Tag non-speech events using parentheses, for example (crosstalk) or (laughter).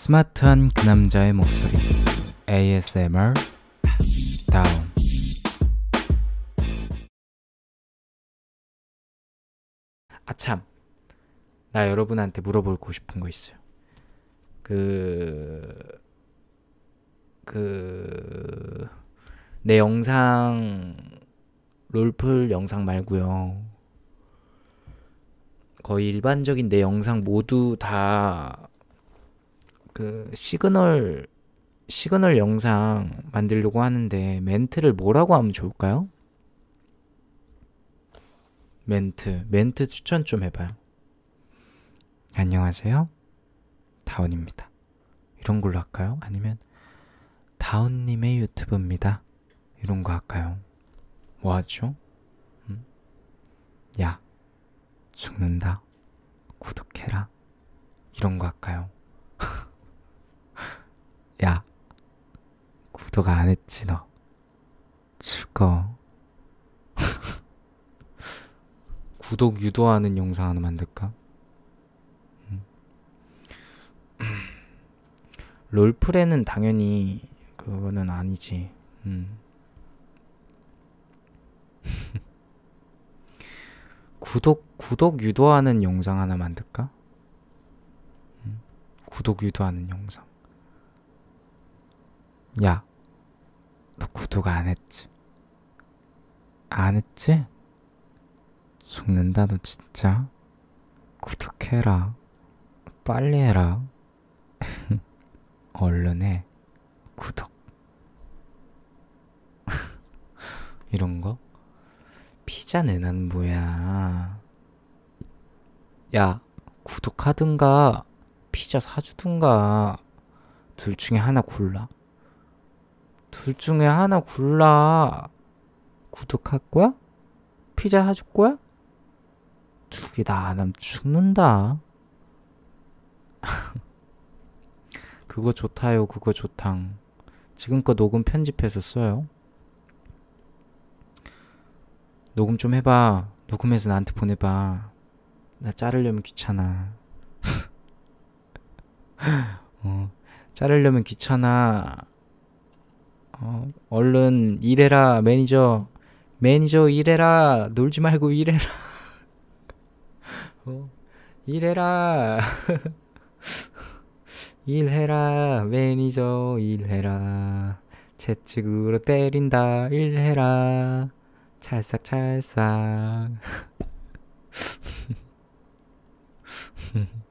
스마트한 그 남자의 목소리 ASMR 다운 아참 나 여러분한테 물어보고 싶은 거 있어요 그... 그... 내 영상 롤플 영상 말고요 거의 일반적인 내 영상 모두 다그 시그널 시그널 영상 만들려고 하는데 멘트를 뭐라고 하면 좋을까요? 멘트, 멘트 추천 좀 해봐요. 안녕하세요. 다운입니다. 이런 걸로 할까요? 아니면 다운님의 유튜브입니다. 이런 거 할까요? 뭐 하죠? 음? 야, 죽는다. 구독해라. 이런 거 할까요? 구독 안 했지 너 출거 (laughs) 구독 유도하는 영상 하나 만들까? 음. (clears throat) 롤프레는 당연히 그거는 아니지. 음. (laughs) 구독 구독 유도하는 영상 하나 만들까? 음. 구독 유도하는 영상. 야, 구가안 했지? 안 했지? 죽는다 너 진짜? 구독해라. 빨리 해라. (laughs) 얼른 해. 구독. (laughs) 이런 거? 피자는 내 뭐야. 야, 구독하든가 피자 사주든가 둘 중에 하나 골라. 둘 중에 하나 골라. 구독할 거야? 피자 사줄 거야? 두 개다안 하면 죽는다. (laughs) 그거 좋다요, 그거 좋당. 지금껏 녹음 편집해서 써요. 녹음 좀 해봐. 녹음해서 나한테 보내봐. 나 자르려면 귀찮아. (laughs) 어, 자르려면 귀찮아. 어, 얼른 일해라 매니저 매니저 일해라 놀지 말고 일해라 (laughs) 어, 일해라 (laughs) 일해라 매니저 일해라 채찍으로 때린다 일해라 찰싹찰싹 (laughs)